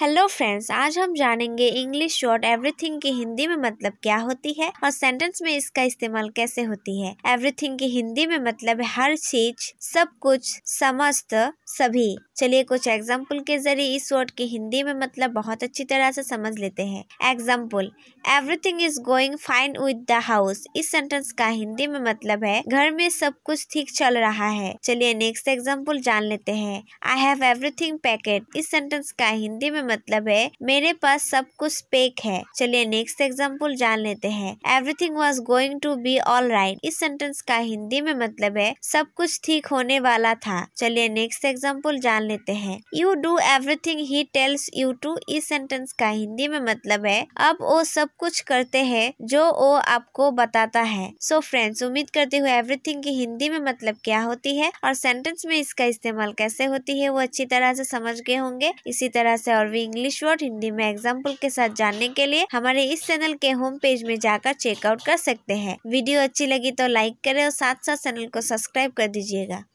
hello friends आज हम जानेंगे इंग्लिश शॉर्ट एवरीथिंग की हिंदी में मतलब क्या होती है और सेंटेंस में इसका इस्तेमाल कैसे होती है एवरीथिंग की हिंदी में मतलब हर चीज सब कुछ समस्त सभी चलिए कुछ एग्जाम्पल के जरिए इस वर्ड की हिंदी में मतलब बहुत अच्छी तरह से समझ लेते हैं example everything is going fine with the house इस सेंटेंस का हिंदी में मतलब है घर में सब कुछ ठीक चल रहा है चलिए नेक्स्ट एग्जाम्पल जान लेते हैं आई हैव एवरीथिंग पैकेट इस सेंटेंस का हिंदी में मतलब है मेरे पास सब कुछ पेक है चलिए नेक्स्ट एग्जाम्पल जान लेते हैं everything was going to be all right इस सेंटेंस का हिंदी में मतलब है सब कुछ ठीक होने वाला था चलिए नेक्स्ट एग्जाम्पल जान लेते हैं you do everything he tells you to इस सेंटेंस का हिंदी में मतलब है अब वो सब कुछ करते हैं जो वो आपको बताता है सो so फ्रेंड्स उम्मीद करते हुए एवरीथिंग की हिंदी में मतलब क्या होती है और सेंटेंस में इसका इस्तेमाल कैसे होती है वो अच्छी तरह से समझ गए होंगे इसी तरह से और सभी इंग्लिश वर्ड हिंदी में एग्जाम्पल के साथ जानने के लिए हमारे इस चैनल के होम पेज में जाकर चेकआउट कर सकते हैं वीडियो अच्छी लगी तो लाइक करें और साथ साथ चैनल को सब्सक्राइब कर दीजिएगा